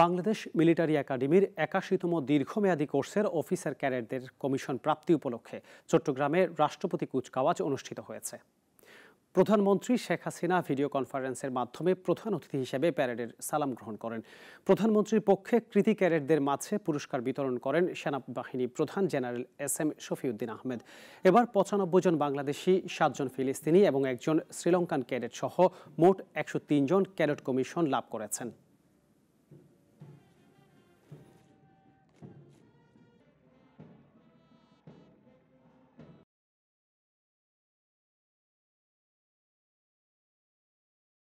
Bangladesh military একাডেমির একাশিতম দীর্ঘমেয়াদী কোর্সের অফিসার ক্যাডেটদের কমিশন প্রাপ্তি উপলক্ষে চট্টগ্রামে রাষ্ট্রপতি কুচকাওয়াজ অনুষ্ঠিত হয়েছে প্রধানমন্ত্রী শেখ হাসিনা ভিডিও কনফারেন্সের মাধ্যমে প্রধান অতিথি হিসেবে প্যারেডের সালাম গ্রহণ করেন প্রধানমন্ত্রীর পক্ষে কৃতি ক্যাডেটদের মাঝে পুরস্কার বিতরণ করেন সেনাবাহিনী প্রধান General S M Shafiuddin Ahmed এবার পঁচানব্বই জন বাংলাদেশি সাতজন ফিলিস্তিনি এবং একজন শ্রীলঙ্কান ক্যাডেট সহ মোট একশো জন ক্যাডেট কমিশন লাভ করেছেন